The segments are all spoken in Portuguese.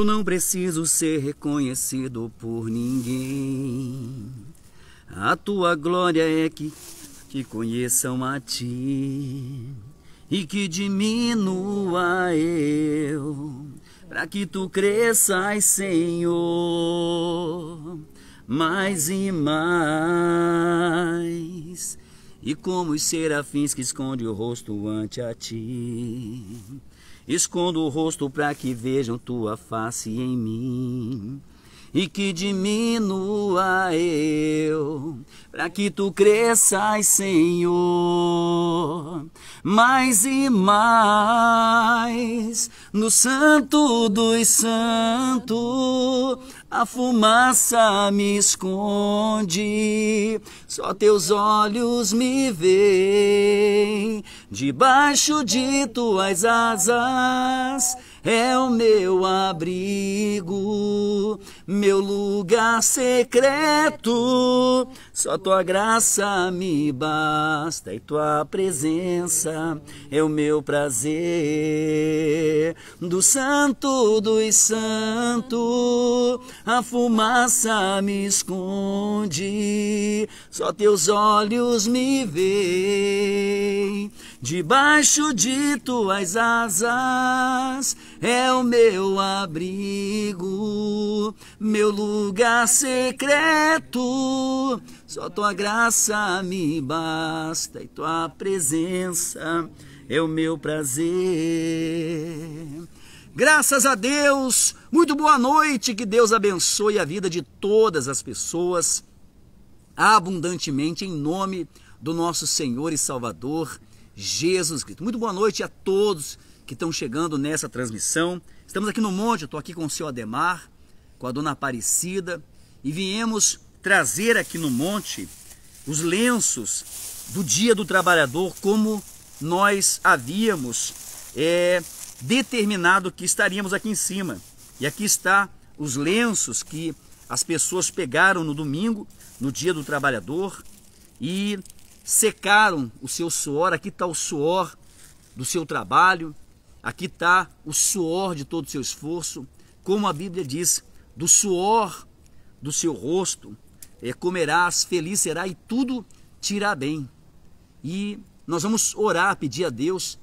Eu não preciso ser reconhecido por ninguém. A tua glória é que te conheçam a ti e que diminua eu, para que tu cresças, Senhor, mais e mais. E como os serafins que esconde o rosto ante a ti. Escondo o rosto para que vejam tua face em mim e que diminua eu, para que tu cresças, Senhor, mais e mais no Santo dos Santos, a fumaça me esconde, só teus olhos me veem, debaixo de tuas asas é o meu abrigo, meu lugar secreto. Só tua graça me basta e tua presença é o meu prazer. Do santo dos santos a fumaça me esconde, só teus olhos me veem. Debaixo de tuas asas é o meu abrigo, meu lugar secreto. Só tua graça me basta e tua presença é o meu prazer. Graças a Deus, muito boa noite, que Deus abençoe a vida de todas as pessoas abundantemente em nome do nosso Senhor e Salvador Jesus Cristo. Muito boa noite a todos que estão chegando nessa transmissão. Estamos aqui no monte, estou aqui com o seu Ademar, com a dona Aparecida, e viemos trazer aqui no monte os lenços do Dia do Trabalhador, como nós havíamos é, determinado que estaríamos aqui em cima. E aqui está os lenços que as pessoas pegaram no domingo, no Dia do Trabalhador, e secaram o seu suor, aqui está o suor do seu trabalho, aqui está o suor de todo o seu esforço, como a Bíblia diz, do suor do seu rosto é, comerás, feliz será e tudo te irá bem. E nós vamos orar, pedir a Deus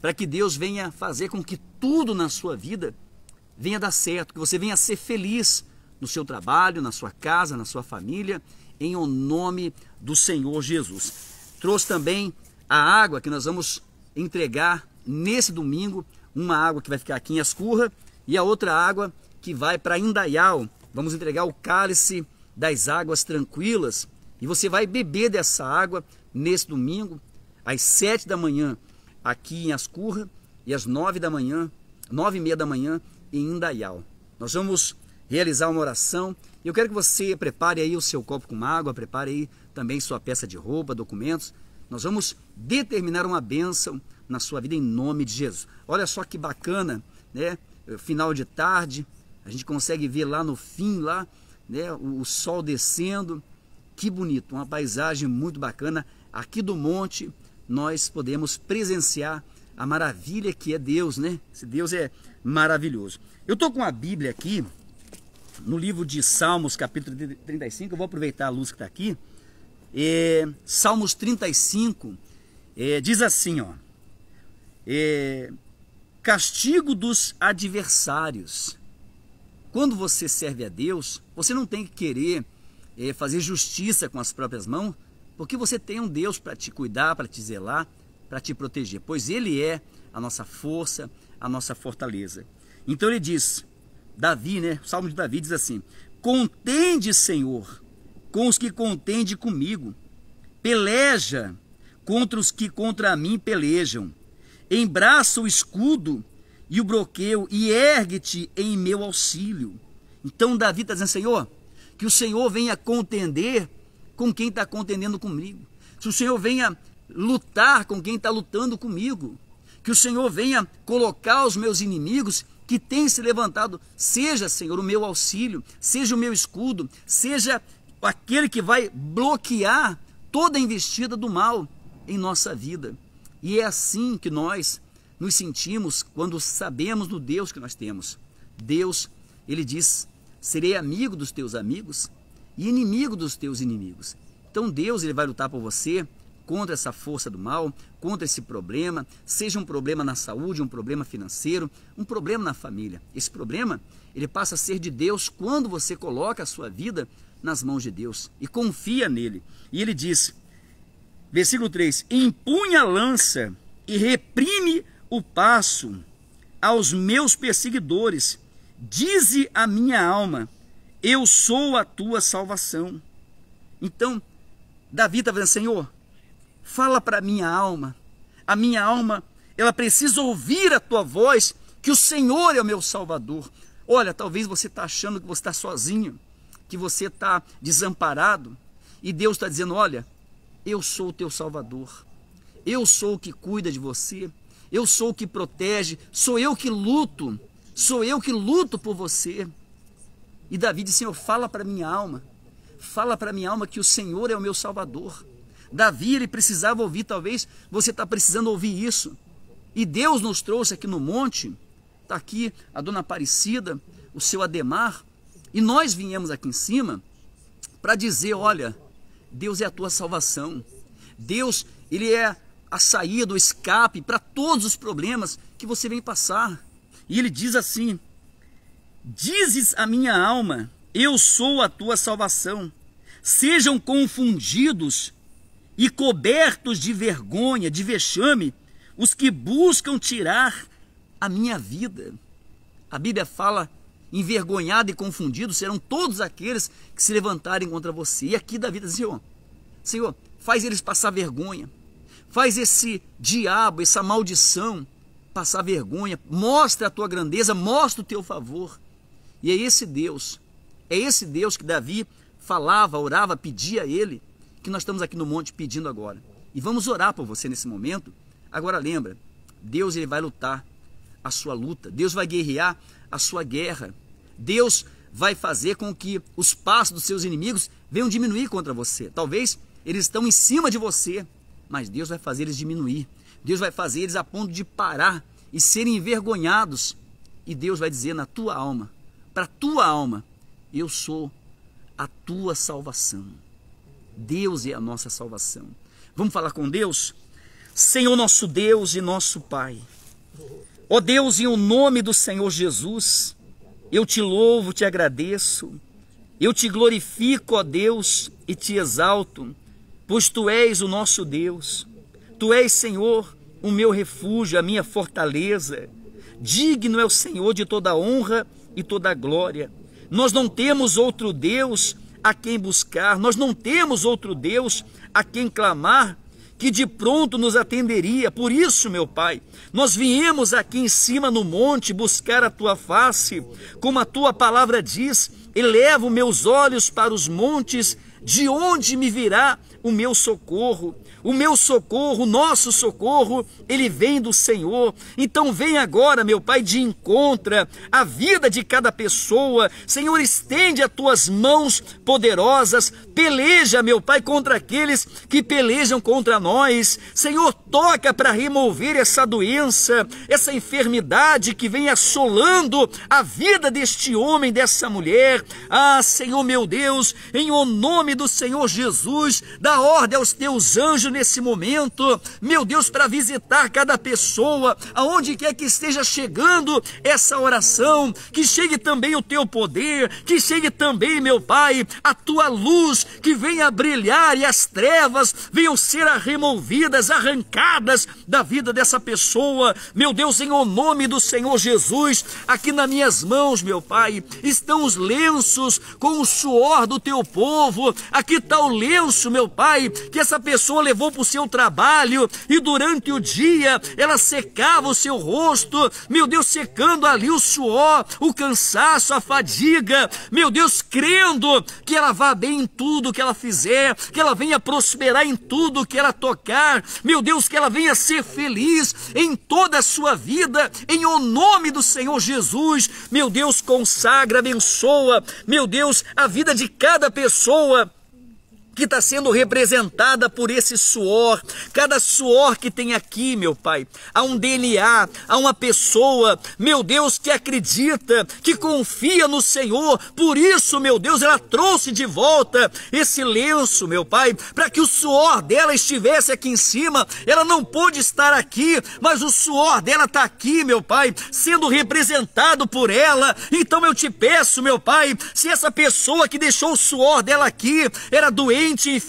para que Deus venha fazer com que tudo na sua vida venha dar certo, que você venha ser feliz no seu trabalho, na sua casa, na sua família em o nome do Senhor Jesus. Trouxe também a água que nós vamos entregar nesse domingo, uma água que vai ficar aqui em Ascurra e a outra água que vai para Indaial. Vamos entregar o cálice das águas tranquilas e você vai beber dessa água nesse domingo às sete da manhã aqui em Ascurra e às nove da manhã, nove e meia da manhã em Indaial. Nós vamos realizar uma oração eu quero que você prepare aí o seu copo com água, prepare aí também sua peça de roupa, documentos. Nós vamos determinar uma bênção na sua vida em nome de Jesus. Olha só que bacana, né? É, final de tarde, a gente consegue ver lá no fim lá, né, o, o sol descendo. Que bonito, uma paisagem muito bacana. Aqui do monte nós podemos presenciar a maravilha que é Deus, né? Esse Deus é maravilhoso. Eu tô com a Bíblia aqui, no livro de Salmos, capítulo 35, eu vou aproveitar a luz que está aqui. É, Salmos 35 é, diz assim: ó, é, castigo dos adversários. Quando você serve a Deus, você não tem que querer é, fazer justiça com as próprias mãos, porque você tem um Deus para te cuidar, para te zelar, para te proteger, pois Ele é a nossa força, a nossa fortaleza. Então ele diz: Davi, né? O Salmo de Davi diz assim: Contende, Senhor, com os que contende comigo. Peleja contra os que contra mim pelejam. Embraça o escudo e o broqueio e ergue-te em meu auxílio. Então Davi está dizendo, Senhor, que o Senhor venha contender com quem está contendendo comigo. Que o Senhor venha lutar com quem está lutando comigo. Que o Senhor venha colocar os meus inimigos que tem se levantado, seja, Senhor, o meu auxílio, seja o meu escudo, seja aquele que vai bloquear toda a investida do mal em nossa vida. E é assim que nós nos sentimos quando sabemos do Deus que nós temos. Deus, ele diz: "Serei amigo dos teus amigos e inimigo dos teus inimigos". Então Deus ele vai lutar por você, contra essa força do mal, contra esse problema, seja um problema na saúde, um problema financeiro, um problema na família. Esse problema, ele passa a ser de Deus quando você coloca a sua vida nas mãos de Deus e confia nele. E ele diz, versículo 3: "Empunha a lança e reprime o passo aos meus perseguidores. Dize a minha alma: eu sou a tua salvação." Então, Davi está dizendo, Senhor, Fala para a minha alma. A minha alma, ela precisa ouvir a tua voz, que o Senhor é o meu Salvador. Olha, talvez você está achando que você está sozinho, que você está desamparado, e Deus está dizendo: Olha, eu sou o teu Salvador, eu sou o que cuida de você, eu sou o que protege, sou eu que luto, sou eu que luto por você. E Davi disse: Senhor, fala para a minha alma, fala para a minha alma que o Senhor é o meu Salvador. Davi, ele precisava ouvir, talvez você está precisando ouvir isso. E Deus nos trouxe aqui no monte, está aqui a dona Aparecida, o seu Ademar, e nós viemos aqui em cima para dizer, olha, Deus é a tua salvação. Deus, ele é a saída, o escape para todos os problemas que você vem passar. E ele diz assim: Dizes a minha alma, eu sou a tua salvação. Sejam confundidos e cobertos de vergonha, de vexame, os que buscam tirar a minha vida. A Bíblia fala: envergonhado e confundido serão todos aqueles que se levantarem contra você. E aqui Davi diz: Senhor, Senhor, faz eles passar vergonha, faz esse diabo, essa maldição passar vergonha, mostra a tua grandeza, mostra o teu favor. E é esse Deus, é esse Deus que Davi falava, orava, pedia a ele que nós estamos aqui no monte pedindo agora. E vamos orar por você nesse momento. Agora lembra, Deus ele vai lutar a sua luta, Deus vai guerrear a sua guerra. Deus vai fazer com que os passos dos seus inimigos venham diminuir contra você. Talvez eles estão em cima de você, mas Deus vai fazer eles diminuir. Deus vai fazer eles a ponto de parar e serem envergonhados. E Deus vai dizer na tua alma, para tua alma, eu sou a tua salvação. Deus é a nossa salvação. Vamos falar com Deus? Senhor nosso Deus e nosso Pai. Ó Deus, em o nome do Senhor Jesus, eu te louvo, te agradeço. Eu te glorifico, ó Deus, e te exalto, pois tu és o nosso Deus. Tu és, Senhor, o meu refúgio, a minha fortaleza. Digno é o Senhor de toda honra e toda glória. Nós não temos outro Deus a quem buscar, nós não temos outro Deus a quem clamar que de pronto nos atenderia. Por isso, meu Pai, nós viemos aqui em cima no monte buscar a tua face, como a tua palavra diz: elevo meus olhos para os montes, de onde me virá o meu socorro? O meu socorro, o nosso socorro, ele vem do Senhor. Então vem agora, meu Pai, de encontra a vida de cada pessoa. Senhor, estende as tuas mãos poderosas, peleja, meu Pai, contra aqueles que pelejam contra nós. Senhor, toca para remover essa doença, essa enfermidade que vem assolando a vida deste homem, dessa mulher. Ah, Senhor meu Deus, em o nome do Senhor Jesus, dá ordem aos teus anjos nesse momento, meu Deus, para visitar cada pessoa, aonde quer que esteja chegando essa oração, que chegue também o teu poder, que chegue também, meu Pai, a tua luz, que venha brilhar e as trevas venham ser removidas, arrancadas da vida dessa pessoa, meu Deus, em o nome do Senhor Jesus, aqui nas minhas mãos, meu Pai, estão os lenços com o suor do teu povo, aqui está o lenço, meu Pai, que essa pessoa levou vou para o seu trabalho e durante o dia ela secava o seu rosto, meu Deus, secando ali o suor, o cansaço, a fadiga, meu Deus, crendo que ela vá bem em tudo que ela fizer, que ela venha prosperar em tudo que ela tocar, meu Deus, que ela venha ser feliz em toda a sua vida, em o nome do Senhor Jesus, meu Deus, consagra, abençoa, meu Deus, a vida de cada pessoa que está sendo representada por esse suor. Cada suor que tem aqui, meu Pai, há um DNA, há uma pessoa, meu Deus, que acredita, que confia no Senhor. Por isso, meu Deus, ela trouxe de volta esse lenço, meu Pai, para que o suor dela estivesse aqui em cima. Ela não pôde estar aqui, mas o suor dela está aqui, meu Pai, sendo representado por ela. Então eu te peço, meu Pai, se essa pessoa que deixou o suor dela aqui era doente, doente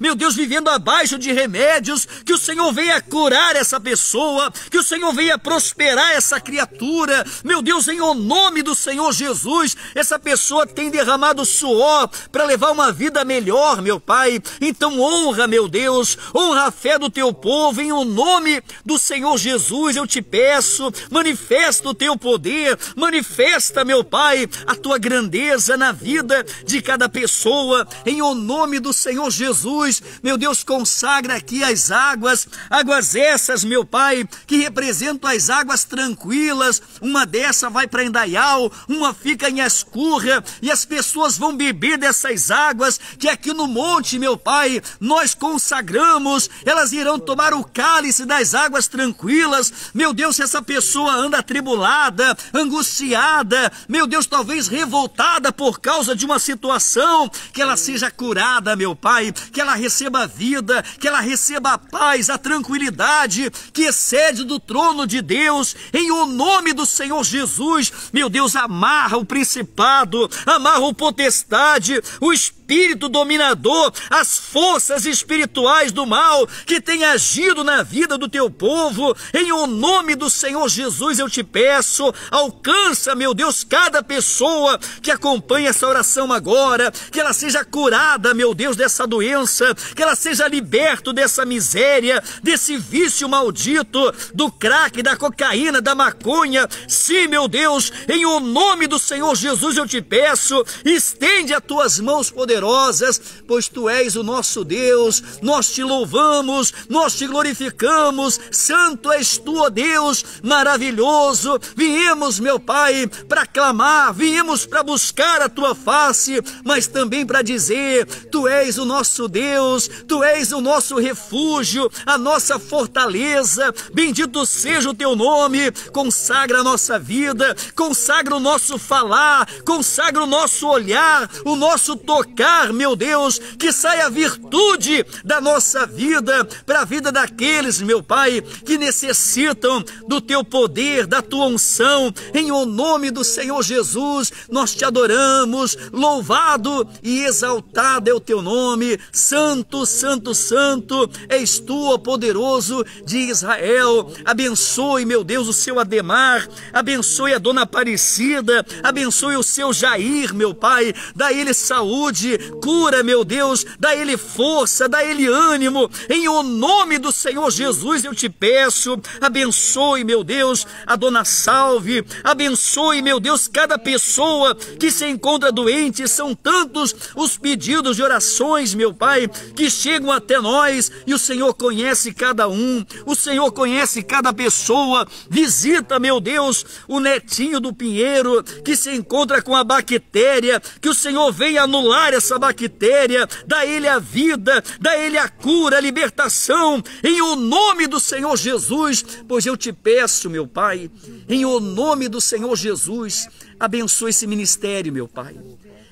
meu Deus, vivendo abaixo de remédios, que o Senhor venha curar essa pessoa, que o Senhor venha prosperar essa criatura, meu Deus, em o nome do Senhor Jesus, essa pessoa tem derramado suor para levar uma vida melhor, meu Pai, então honra, meu Deus, honra a fé do teu povo, em o nome do Senhor Jesus, eu te peço, manifesta o teu poder, manifesta, meu Pai, a tua grandeza na vida de cada pessoa, em o nome nome do Senhor Jesus, meu Deus, consagra aqui as águas, águas essas, meu Pai, que representam as águas tranquilas. Uma dessa vai para Indaial, uma fica em Escurra, e as pessoas vão beber dessas águas que aqui no monte, meu Pai, nós consagramos. Elas irão tomar o cálice das águas tranquilas. Meu Deus, se essa pessoa anda atribulada, angustiada, meu Deus, talvez revoltada por causa de uma situação, que ela seja curada curada, meu Pai, que ela receba a vida, que ela receba a paz, a tranquilidade que excede do trono de Deus, em o nome do Senhor Jesus, meu Deus, amarra o principado, amarra o potestade, o espírito espírito dominador, as forças espirituais do mal que tem agido na vida do teu povo. Em o nome do Senhor Jesus eu te peço, alcança, meu Deus, cada pessoa que acompanha essa oração agora, que ela seja curada, meu Deus, dessa doença, que ela seja liberta dessa miséria, desse vício maldito, do crack, da cocaína, da maconha. Sim, meu Deus, em o nome do Senhor Jesus eu te peço, estende as tuas mãos poderosas poderosas, pois tu és o nosso Deus. Nós te louvamos, nós te glorificamos. Santo és tu, ó Deus, maravilhoso. Viemos, meu Pai, para clamar, viemos para buscar a tua face, mas também para dizer: tu és o nosso Deus, tu és o nosso refúgio, a nossa fortaleza. Bendito seja o teu nome. Consagra a nossa vida, consagra o nosso falar, consagra o nosso olhar, o nosso tocar meu Deus, que saia virtude da nossa vida, para a vida daqueles, meu Pai, que necessitam do teu poder, da tua unção, em o nome do Senhor Jesus, nós te adoramos, louvado e exaltado é o teu nome, santo, santo, santo, és tu, ó poderoso de Israel, abençoe, meu Deus, o seu Ademar, abençoe a dona Aparecida, abençoe o seu Jair, meu Pai, dá ele saúde, ele cura, meu Deus, dá ele força, dá ele ânimo. Em o nome do Senhor Jesus eu te peço, abençoe, meu Deus, a dona Salve, abençoe, meu Deus, cada pessoa que se encontra doente. São tantos os pedidos de orações, meu Pai, que chegam até nós e o Senhor conhece cada um, o Senhor conhece cada pessoa. Visita, meu Deus, o netinho do Pinheiro que se encontra com a bactéria, que o Senhor venha anular essa essa bactéria, dá ele a vida, dá ele a cura, a libertação, em o nome do Senhor Jesus, pois eu te peço, meu Pai, em o nome do Senhor Jesus, abençoe esse ministério, meu Pai.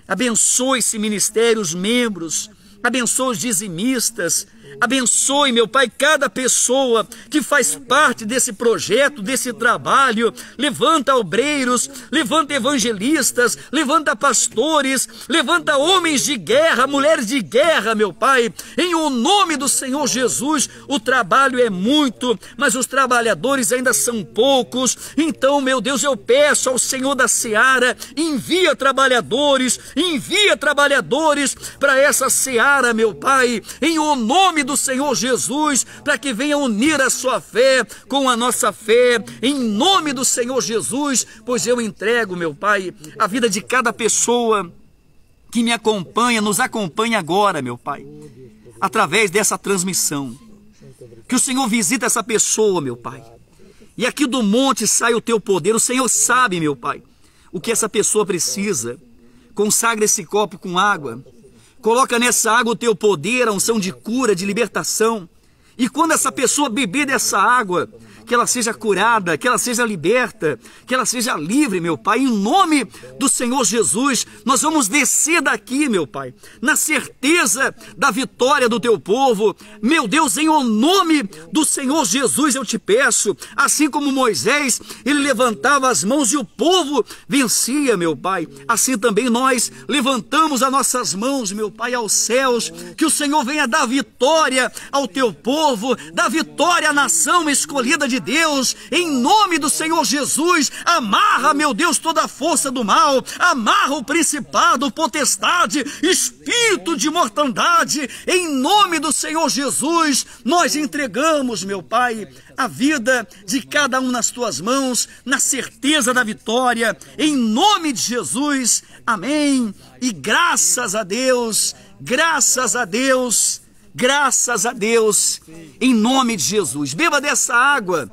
Abençoe esse ministério, os membros, abençoe os dizimistas, Abençoe, meu Pai, cada pessoa que faz parte desse projeto, desse trabalho. Levanta obreiros, levanta evangelistas, levanta pastores, levanta homens de guerra, mulheres de guerra, meu Pai. Em o nome do Senhor Jesus, o trabalho é muito, mas os trabalhadores ainda são poucos. Então, meu Deus, eu peço ao Senhor da seara, envia trabalhadores, envia trabalhadores para essa seara, meu Pai. Em o nome nome do Senhor Jesus, para que venha unir a sua fé com a nossa fé, em nome do Senhor Jesus, pois eu entrego, meu Pai, a vida de cada pessoa que me acompanha, nos acompanha agora, meu Pai, através dessa transmissão. Que o Senhor visita essa pessoa, meu Pai. E aqui do monte sai o teu poder. O Senhor sabe, meu Pai, o que essa pessoa precisa. Consagra esse copo com água Coloca nessa água o teu poder, a unção de cura, de libertação. E quando essa pessoa beber dessa água, que ela seja curada, que ela seja liberta, que ela seja livre, meu Pai. Em nome do Senhor Jesus, nós vamos descer daqui, meu Pai, na certeza da vitória do teu povo. Meu Deus, em nome do Senhor Jesus, eu te peço, assim como Moisés, ele levantava as mãos e o povo vencia, meu Pai. Assim também nós levantamos as nossas mãos, meu Pai, aos céus, que o Senhor venha dar vitória ao teu povo, dar vitória à nação escolhida de Deus, em nome do Senhor Jesus, amarra, meu Deus, toda a força do mal, amarra o principado, potestade, espírito de mortandade, em nome do Senhor Jesus, nós entregamos, meu Pai, a vida de cada um nas tuas mãos, na certeza da vitória, em nome de Jesus, amém. E graças a Deus, graças a Deus. Graças a Deus, em nome de Jesus. Beba dessa água,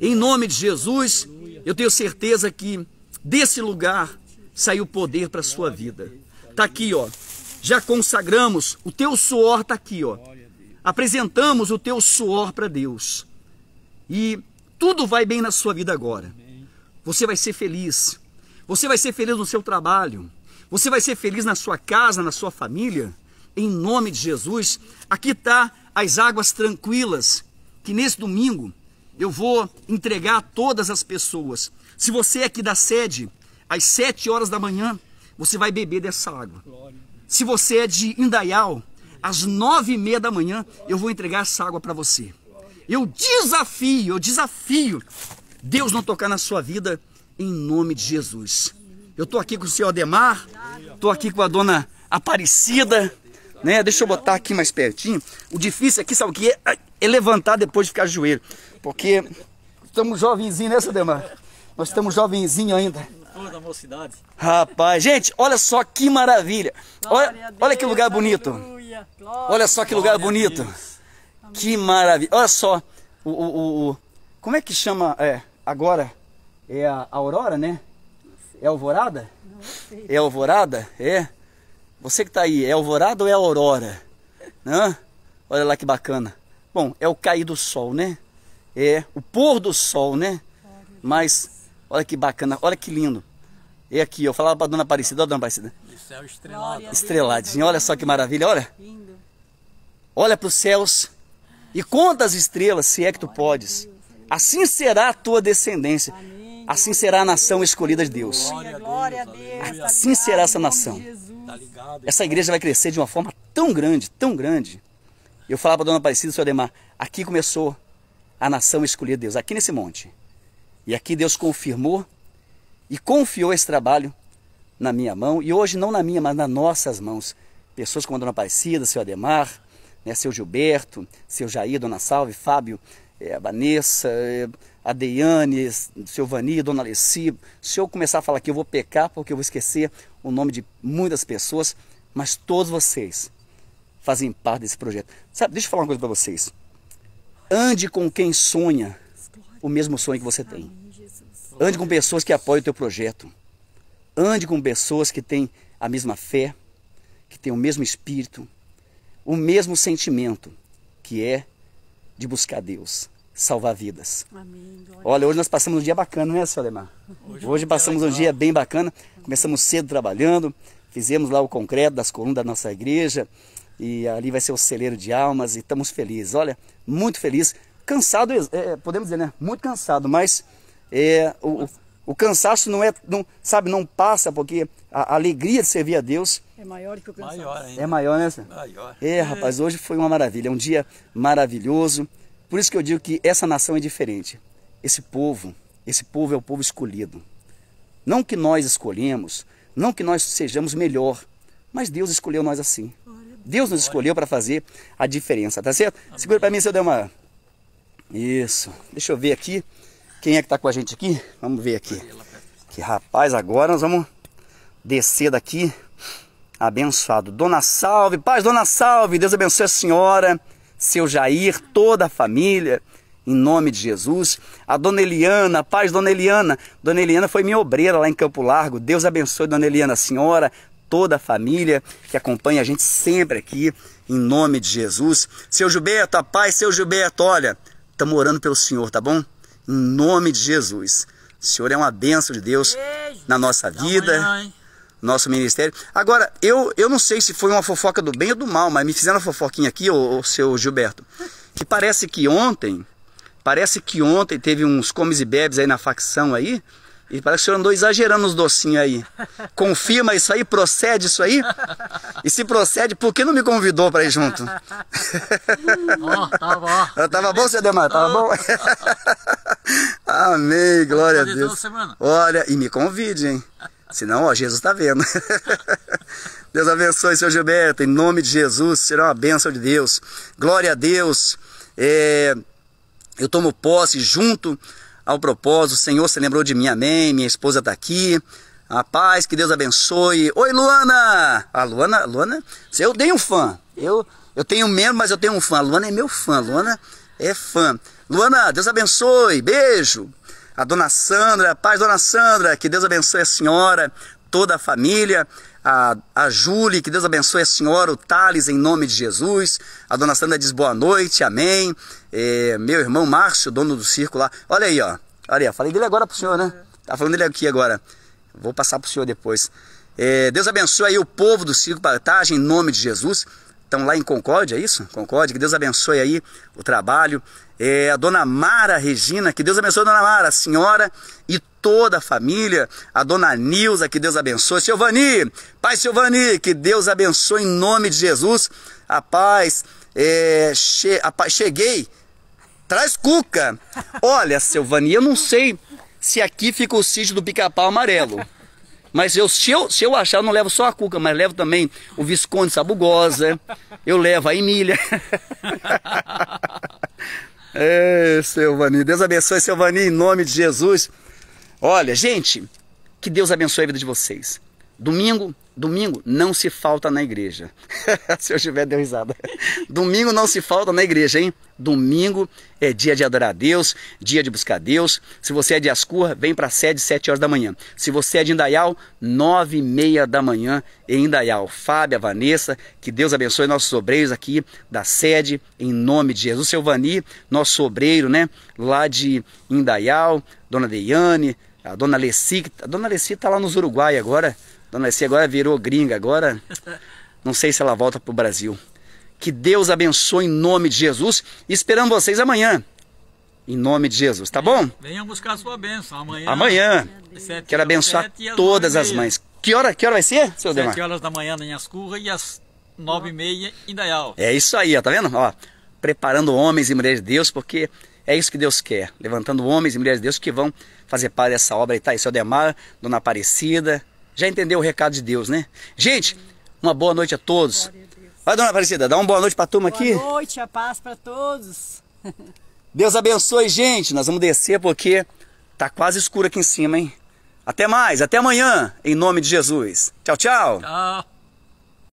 em nome de Jesus. Eu tenho certeza que desse lugar saiu poder para a sua vida. Está aqui, ó. Já consagramos, o teu suor está aqui, ó. Apresentamos o teu suor para Deus. E tudo vai bem na sua vida agora. Você vai ser feliz. Você vai ser feliz no seu trabalho. Você vai ser feliz na sua casa, na sua família em nome de Jesus. Aqui está as águas tranquilas que nesse domingo eu vou entregar a todas as pessoas. Se você é aqui da sede, às sete horas da manhã, você vai beber dessa água. Se você é de Indaial, às nove e meia da manhã, eu vou entregar essa água para você. Eu desafio, eu desafio Deus não tocar na sua vida em nome de Jesus. Eu estou aqui com o senhor Ademar, estou aqui com a dona Aparecida, né? Deixa eu botar aqui mais pertinho. O difícil aqui, sabe o que é? É levantar depois de ficar joelho. Porque estamos jovenzinhos, né, Sudemar? Nós estamos jovenzinhos ainda. Da mocidade. Rapaz, gente, olha só que maravilha. Olha, olha que lugar bonito. Olha só que lugar bonito. Que maravilha. Olha só. O, o, o, como é que chama é, agora? É a Aurora, né? É Alvorada? É Alvorada? É. Você que está aí, é alvorada ou é aurora? Hã? Olha lá que bacana. Bom, é o cair do sol, né? É o pôr do sol, né? Mas olha que bacana, olha que lindo. E é aqui, eu falava para dona Aparecida, olha dona Aparecida. É o céu estrelado. Estreladinho, olha só que maravilha, olha. Olha para os céus e conta as estrelas, se é que tu podes. Assim será a tua descendência. Assim será a nação escolhida de Deus. Assim será essa nação. Tá ligado? Essa igreja vai crescer de uma forma tão grande, tão grande. Eu falava para a Dona Aparecida, seu Ademar, aqui começou a nação escolher Deus, aqui nesse monte. E aqui Deus confirmou e confiou esse trabalho na minha mão, e hoje não na minha, mas nas nossas mãos. Pessoas como a Dona Aparecida, seu Ademar, né, seu Gilberto, seu Jair, Dona Salve, Fábio, é, eh, a Vanessa, é, a Deiane, Silvani, Dona Alessi, se eu começar a falar aqui, eu vou pecar porque eu vou esquecer o nome de muitas pessoas, mas todos vocês fazem parte desse projeto. Sabe, deixa eu falar uma coisa para vocês. Ande com quem sonha o mesmo sonho que você tem. Ande com pessoas que apoiam o teu projeto. Ande com pessoas que têm a mesma fé, que têm o mesmo espírito, o mesmo sentimento, que é de buscar Deus salvar vidas. Amém. Olha, hoje nós passamos um dia bacana, né, senhor Lemar? Hoje, hoje passamos um dia bem bacana. Começamos cedo trabalhando, fizemos lá o concreto das colunas da nossa igreja e ali vai ser o celeiro de almas e estamos felizes. Olha, muito feliz. Cansado, é, é podemos dizer, né? Muito cansado, mas é, o, o cansaço não é, não, sabe, não passa, porque a, alegria de servir a Deus é maior que o cansaço. Maior, é maior, né? Senhor? Maior. É, rapaz, é. hoje foi uma maravilha, um dia maravilhoso. Por isso que eu digo que essa nação é diferente. Esse povo, esse povo é o povo escolhido. Não que nós escolhemos, não que nós sejamos melhor, mas Deus escolheu nós assim. Deus nos escolheu para fazer a diferença, tá certo? Segura para mim se eu der uma. Isso. Deixa eu ver aqui. Quem é que está com a gente aqui? Vamos ver aqui. Que rapaz, agora nós vamos descer daqui abençoado. Dona Salve, paz, Dona Salve, Deus abençoe a senhora seu Jair, toda a família, em nome de Jesus. A dona Eliana, paz, dona Eliana. Dona Eliana foi minha obreira lá em Campo Largo. Deus abençoe, dona Eliana, a senhora, toda a família que acompanha a gente sempre aqui, em nome de Jesus. Seu Gilberto, a paz, seu Gilberto, olha, estamos orando pelo senhor, tá bom? Em nome de Jesus. O senhor é uma bênção de Deus na nossa vida nosso ministério. Agora, eu, eu não sei se foi uma fofoca do bem ou do mal, mas me fizeram uma fofoquinha aqui, ô, ô seu Gilberto, que parece que ontem, parece que ontem teve uns comes e bebes aí na facção aí, e parece que o senhor andou exagerando os docinhos aí. Confirma isso aí? Procede isso aí? E se procede, por que não me convidou para ir junto? oh, tava, ó. Ah, tava bom, seu Demar? Tava bom? Amém, glória a Deus. Olha, e me convide, hein? Senão, ó, Jesus está vendo. Deus abençoe, seu Gilberto, em nome de Jesus, será uma bênção de Deus. Glória a Deus. É, eu tomo posse junto ao propósito. O Senhor se lembrou de mim, amém. Minha esposa está aqui. A paz, que Deus abençoe. Oi, Luana! A Luana, Luana, eu tenho um fã. Eu, eu tenho mesmo, mas eu tenho um fã. A Luana é meu fã. A Luana é fã. Luana, Deus abençoe. Beijo a dona Sandra. Paz, dona Sandra, que Deus abençoe a senhora, toda a família. A, a Júlia, que Deus abençoe a senhora, o Thales, em nome de Jesus. A dona Sandra diz boa noite, amém. É, meu irmão Márcio, dono do circo lá. Olha aí, ó. Olha aí, falei dele agora pro senhor, né? Tá falando dele aqui agora. Vou passar pro senhor depois. É, Deus abençoe aí o povo do circo Batagem, em nome de Jesus estão lá em Concórdia, é isso? Concórdia, que Deus abençoe aí o trabalho. É, a dona Mara Regina, que Deus abençoe a dona Mara, a senhora e toda a família. A dona Nilza, que Deus abençoe. Silvani, pai Silvani, que Deus abençoe em nome de Jesus. A paz, é, che, a paz cheguei, traz cuca. Olha, Silvani, eu não sei se aqui fica o sítio do pica-pau amarelo. Mas eu, se, eu, se eu achar, eu não levo só a cuca, mas levo também o Visconde Sabugosa, eu levo a Emília. é, seu Deus abençoe, seu em nome de Jesus. Olha, gente, que Deus abençoe a vida de vocês. Domingo, Domingo não se falta na igreja. se eu tiver deu risada. Domingo não se falta na igreja, hein? Domingo é dia de adorar a Deus, dia de buscar a Deus. Se você é de Ascurra, vem para a sede 7 horas da manhã. Se você é de Indaial, 9 e meia da manhã em Indaial. Fábio, Vanessa, que Deus abençoe nossos obreiros aqui da sede, em nome de Jesus. Seu Vani, nosso obreiro, né? Lá de Indaial, Dona Deiane, a Dona Leci, a tá, Dona Leci está lá nos Uruguai agora Dona Alessia agora virou gringa, agora não sei se ela volta para o Brasil. Que Deus abençoe em nome de Jesus. Esperamos vocês amanhã. Em nome de Jesus, tá bom? Venham buscar a sua bênção amanhã. Amanhã. Quero abençoar todas as mães. Que hora, que hora vai ser, seu Demar? 7 horas da manhã em Ascurra e às 9 e meia em Dayal. É isso aí, ó, tá vendo? Ó, preparando homens e mulheres de Deus, porque é isso que Deus quer. Levantando homens e mulheres de Deus que vão fazer parte dessa obra. E tá aí, seu Demar, Dona Aparecida, já entendeu o recado de Deus, né? Gente, uma boa noite a todos. Vai, dona Aparecida, dá uma boa noite para a turma boa aqui. Boa noite, a paz para todos. Deus abençoe, gente. Nós vamos descer porque tá quase escuro aqui em cima, hein? Até mais, até amanhã, em nome de Jesus. Tchau, tchau. Tchau.